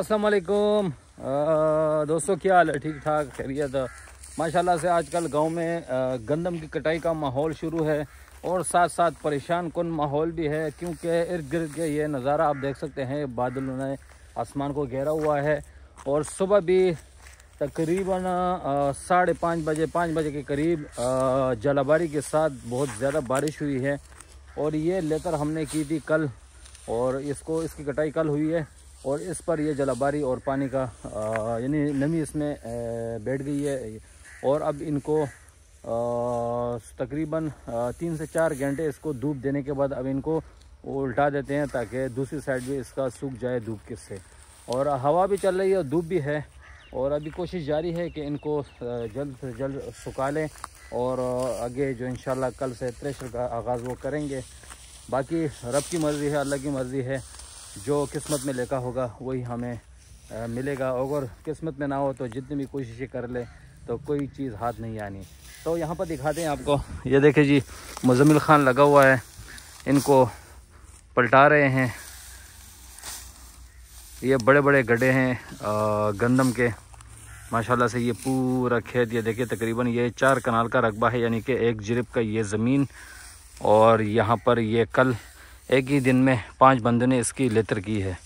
अस्सलाम वालेकुम दोस्तों क्या हाल है ठीक ठाक खैरियत माशाल्लाह से आजकल गांव में गंदम की कटाई का माहौल शुरू है और साथ साथ परेशान कन माहौल भी है क्योंकि इर्द गिर्द के ये नज़ारा आप देख सकते हैं बादलों ने आसमान को घेरा हुआ है और सुबह भी तकरीबन साढ़े पाँच बजे पाँच बजे के करीब जलाबारी के साथ बहुत ज़्यादा बारिश हुई है और ये लेकर हमने की थी कल और इसको इसकी कटाई कल हुई है और इस पर यह जलाबारी और पानी का यानी नमी इसमें बैठ गई है और अब इनको तकरीबन तीन से चार घंटे इसको धूप देने के बाद अब इनको उल्टा देते हैं ताकि दूसरी साइड भी इसका सूख जाए धूप के से और हवा भी चल रही है और धूप भी है और अभी कोशिश जारी है कि इनको जल्द से जल्द सुखा लें और आगे जो इन कल से प्रेशर का आगाज़ वो करेंगे बाकी रब की मर्ज़ी है अल्लाह की मर्ज़ी है जो किस्मत में लिखा होगा वही हमें मिलेगा अगर किस्मत में ना हो तो जितनी भी कोशिशें कर ले तो कोई चीज़ हाथ नहीं आनी तो यहाँ पर दिखाते हैं आपको ये देखें जी मुजमिल ख़ान लगा हुआ है इनको पलटा रहे हैं ये बड़े बड़े गड्ढे हैं गंदम के माशाल्लाह से ये पूरा खेत ये देखिए तकरीबन ये चार कनाल का रकबा है यानी कि एक जरब का ये ज़मीन और यहाँ पर ये कल एक ही दिन में पांच बंदों ने इसकी लेतर की है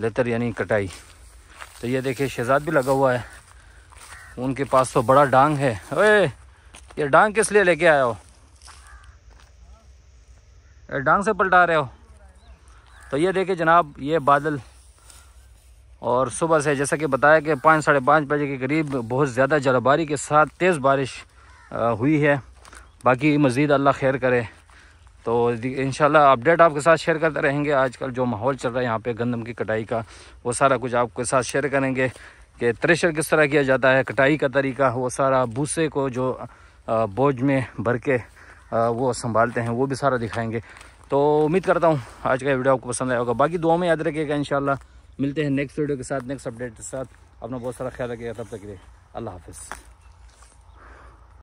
लेतर यानी कटाई तो ये देखिए शहजाद भी लगा हुआ है उनके पास तो बड़ा डांग है ओए ये डांग किस लिए लेके आया हो ये डांग से पलटा रहे हो तो ये देखिए जनाब ये बादल और सुबह से जैसा कि बताया कि पाँच साढ़े पाँच बजे के करीब बहुत ज़्यादा जलाबारी के साथ तेज़ बारिश हुई है बाकी मज़ीद अल्लाह खैर करे तो इन अपडेट आपके साथ शेयर करते रहेंगे आजकल जो माहौल चल रहा है यहाँ पे गंदम की कटाई का वो सारा कुछ आपके साथ शेयर करेंगे कि त्रेशर किस तरह किया जाता है कटाई का तरीका वो सारा भूसे को जो बोझ में भर के वो संभालते हैं वो भी सारा दिखाएंगे तो उम्मीद करता हूँ आज का वीडियो आपको पसंद आया होगा बाकी दुआ में याद रखिएगा इन मिलते हैं नेक्स्ट वीडियो के साथ नेक्स्ट अपडेट के साथ अपना बहुत सारा ख्याल रखिएगा तब तक के लिए अल्लाह हाफिज़